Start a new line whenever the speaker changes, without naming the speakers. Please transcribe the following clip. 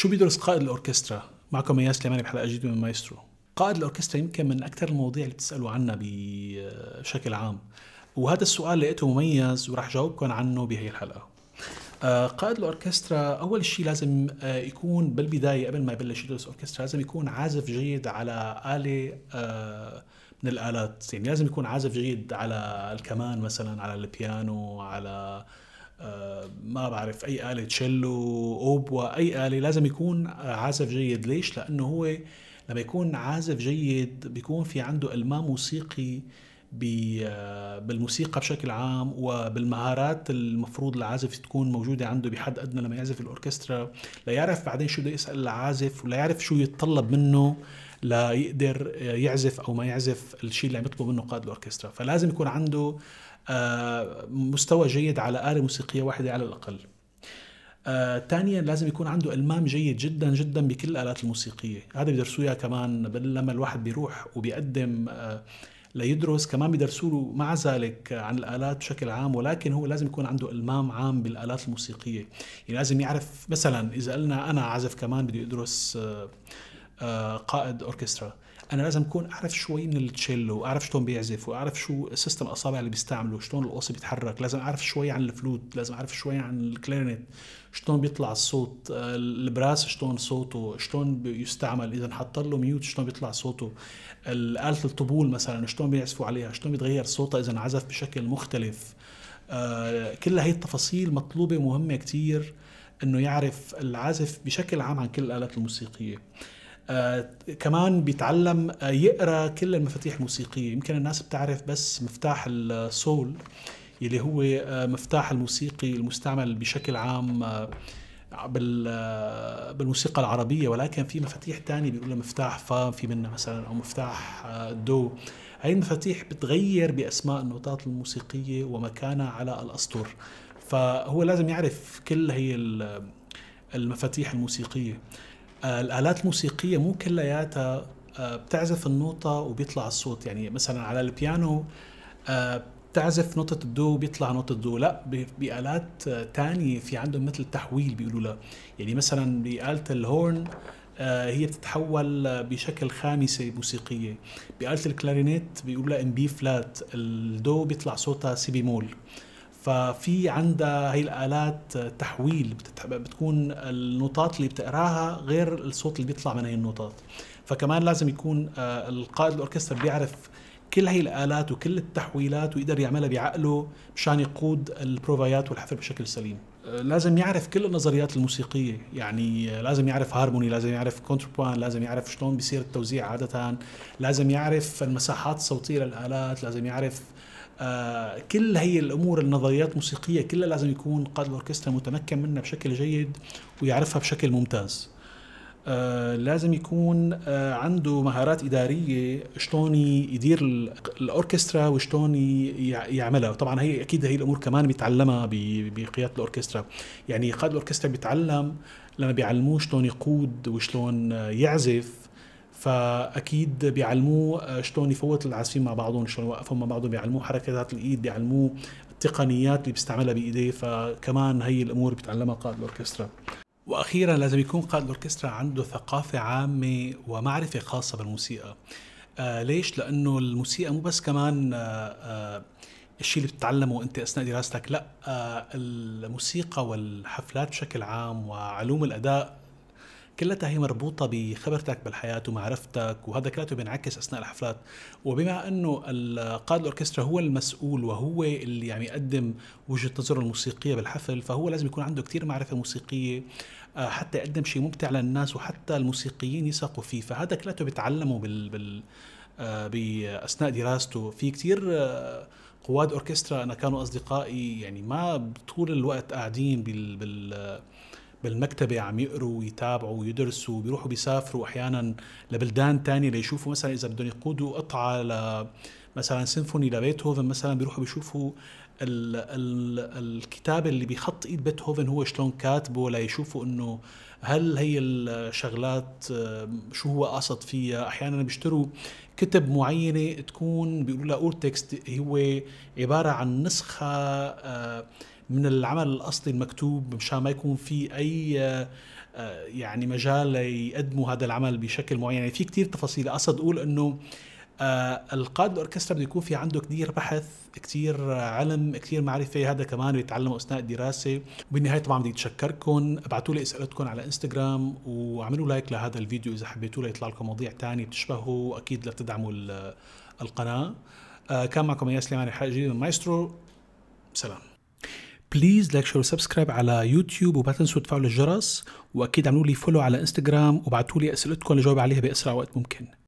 شو بيدرس قائد الاوركسترا؟ معكم اياس سليماني بحلقه جديده من مايسترو. قائد الاوركسترا يمكن من اكثر المواضيع اللي بتسالوا عنها بشكل عام. وهذا السؤال لقيته مميز وراح جاوبكم عنه بهي الحلقه. آه، قائد الاوركسترا اول شيء لازم آه، يكون بالبدايه قبل ما يبلش يدرس اوركسترا لازم يكون عازف جيد على اله آه، من الالات، يعني لازم يكون عازف جيد على الكمان مثلا، على البيانو، على آه، ما بعرف اي اله تشيلو اوبوا اي اله لازم يكون عازف جيد ليش لانه هو لما يكون عازف جيد بيكون في عنده المام موسيقي بالموسيقى بشكل عام وبالمهارات المفروض العازف تكون موجودة عنده بحد أدنى لما يعزف الأوركسترا لا يعرف بعدين شو بده يسأل العازف ولا يعرف شو يتطلب منه ليقدر يعزف أو ما يعزف الشيء اللي عم يطلبه منه قائد الأوركسترا فلازم يكون عنده آه، مستوى جيد على آلة موسيقية واحدة على الأقل آه، ثانيا آه، لازم يكون عنده المام جيد جدا جدا بكل الالات الموسيقيه هذا بيدرسوها كمان لما الواحد بيروح وبيقدم آه ليدرس كمان بيدرسوا له مع ذلك عن الالات بشكل عام ولكن هو لازم يكون عنده المام عام بالالات الموسيقيه يعني لازم يعرف مثلا اذا قلنا انا عزف كمان بدي ادرس آه، آه، قائد اوركسترا انا لازم اكون اعرف شوي من التشيلو اعرف شلون بيعزف واعرف شو سيستم الاصابع اللي بيستعمله شلون القوس بيتحرك لازم اعرف شوي عن الفلوت لازم اعرف شوي عن الكلارنت شلون بيطلع الصوت آه، البراس شلون صوته شلون بيستعمل اذا حط له ميوت شلون بيطلع صوته آلة الطبول مثلا شلون بيعزفوا عليها شلون بيتغير صوتها اذا عزف بشكل مختلف آه، كل هاي التفاصيل مطلوبة ومهمة كتير انه يعرف العازف بشكل عام عن كل الآلات الموسيقية آه، كمان بيتعلم آه، يقرا كل المفاتيح الموسيقيه يمكن الناس بتعرف بس مفتاح السول اللي آه، هو مفتاح الموسيقي المستعمل بشكل عام بالموسيقى العربيه ولكن في مفاتيح تانية بيقولوا مفتاح فا في منها مثلا او مفتاح دو هاي المفاتيح بتغير باسماء النوتات الموسيقيه ومكانها على الاسطر فهو لازم يعرف كل هي المفاتيح الموسيقيه الالات الموسيقيه مو كلياتها آه، بتعزف النوطه وبيطلع الصوت يعني مثلا على البيانو آه، بتعزف نوطة الدو وبيطلع نوطة الدو لا بآلات آه، تانية في عندهم مثل تحويل بيقولوا لها يعني مثلا بآلة الهورن هي بتتحول بشكل خامسة موسيقية بآلة الكلارينيت بيقولوا لها ام بي فلات الدو بيطلع صوتها سي بيمول ففي عندها هي الالات تحويل بتكون النوتات اللي بتقراها غير الصوت اللي بيطلع من هي النوتات فكمان لازم يكون آه، القائد الاوركسترا بيعرف كل هي الالات وكل التحويلات ويقدر يعملها بعقله مشان يقود البروفايات والحفل بشكل سليم آه، لازم يعرف كل النظريات الموسيقيه يعني آه، لازم يعرف هارموني لازم يعرف كونتربوان لازم يعرف شلون بيصير التوزيع عاده لازم يعرف المساحات الصوتيه للالات لازم يعرف آه، كل هي الامور النظريات الموسيقيه كلها لازم يكون قائد الاوركسترا متمكن منها بشكل جيد ويعرفها بشكل ممتاز آه، لازم يكون آه، عنده مهارات اداريه شلون يدير الاوركسترا وشلون يعملها طبعا هي اكيد هي الامور كمان بيتعلمها بقياده الاوركسترا يعني قائد الاوركسترا بيتعلم لما بيعلموه شلون يقود وشلون يعزف فاكيد بيعلموه آه، شلون يفوت العازفين مع بعضهم شلون يوقفهم مع بعضهم بيعلموه حركات الايد بيعلموه التقنيات اللي بيستعملها بايديه فكمان هي الامور بيتعلمها قائد الاوركسترا واخيرا لازم يكون قائد الاوركسترا عنده ثقافه عامه ومعرفه خاصه بالموسيقى آه ليش لانه الموسيقى مو بس كمان آه آه الشيء اللي بتتعلمه انت اثناء دراستك لا آه الموسيقى والحفلات بشكل عام وعلوم الاداء كلها هي مربوطه بخبرتك بالحياه ومعرفتك وهذا كلاته بينعكس اثناء الحفلات وبما انه قائد الاوركسترا هو المسؤول وهو اللي عم يعني يقدم وجهه نظره الموسيقيه بالحفل فهو لازم يكون عنده كثير معرفه موسيقيه آه، حتى يقدم شيء ممتع للناس وحتى الموسيقيين يثقوا فيه فهذا كلاته بيتعلموا بال, بال آه، باثناء دراسته في كثير آه، قواد اوركسترا انا كانوا اصدقائي يعني ما طول الوقت قاعدين بال, بال بالمكتبة عم يقروا ويتابعوا ويدرسوا بيروحوا بيسافروا أحيانا لبلدان تانية ليشوفوا مثلا إذا بدهم يقودوا قطعة ل مثلا سيمفوني لبيتهوفن مثلا بيروحوا بيشوفوا ال ال الكتاب اللي بخط ايد بيتهوفن هو شلون كاتبه ليشوفوا انه هل هي الشغلات آه، شو هو قصد فيها احيانا بيشتروا كتب معينة تكون بيقولوا لها اور تكست هو عبارة عن نسخة آه، من العمل الاصلي المكتوب مشان ما يكون في اي آه، آه، يعني مجال ليقدموا هذا العمل بشكل معين يعني في كتير تفاصيل اقصد اقول انه آه، القائد الاوركسترا بده يكون في عنده كثير بحث كثير علم كثير معرفه هذا كمان بيتعلمه اثناء الدراسه وبالنهايه طبعا بدي اتشكركم ابعتوا لي اسئلتكم على انستغرام واعملوا لايك لهذا الفيديو اذا حبيتوا ليطلع لكم مواضيع ثانيه بتشبهه اكيد لتدعموا القناه كان معكم اياس سليماني حلقه جديده من مايسترو سلام بليز لايك شير وسبسكرايب على يوتيوب وما تنسوا تفعلوا الجرس واكيد اعملوا لي فولو على انستغرام وابعتوا لي اسئلتكم اللي جاوب عليها باسرع وقت ممكن